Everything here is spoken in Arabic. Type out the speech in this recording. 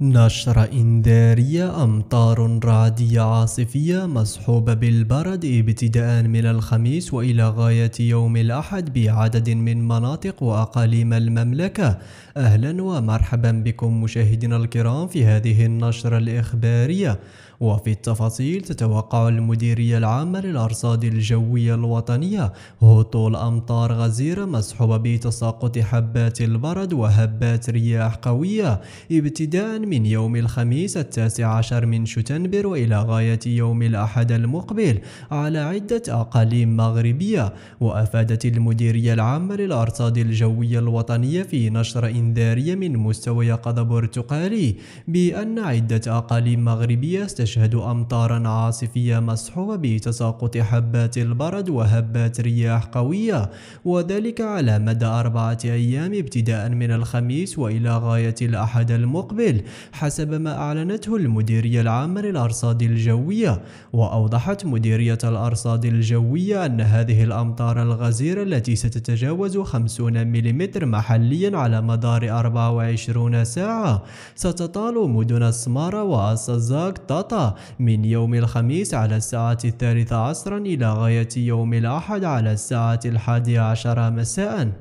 نشر إنذارية أمطار رعدية عاصفية مصحوبة بالبرد ابتداء من الخميس وإلى غاية يوم الأحد بعدد من مناطق وأقاليم المملكة أهلا ومرحبا بكم مشاهدينا الكرام في هذه النشرة الإخبارية وفي التفاصيل تتوقع المديرية العامة للأرصاد الجوية الوطنية هطول أمطار غزيرة مصحوبة بتساقط حبات البرد وهبات رياح قوية ابتداء من يوم الخميس التاسع عشر من شتنبر وإلى غاية يوم الأحد المقبل على عدة أقاليم مغربية وأفادت المديرية العامة للأرصاد الجوية الوطنية في نشر إنذارية من مستوى قضب برتقالي بأن عدة أقاليم مغربية استشهد أمطارا عاصفية مصحوبة بتساقط حبات البرد وهبات رياح قوية وذلك على مدى أربعة أيام ابتداء من الخميس وإلى غاية الأحد المقبل حسب ما أعلنته المديرية العامة للأرصاد الجوية وأوضحت مديرية الأرصاد الجوية أن هذه الأمطار الغزيرة التي ستتجاوز 50 ملم محليا على مدار 24 ساعة ستطال مدن السمارة وأسازاك طاطا من يوم الخميس على الساعة الثالثة عصرا إلى غاية يوم الأحد على الساعة الحادية عشر مساء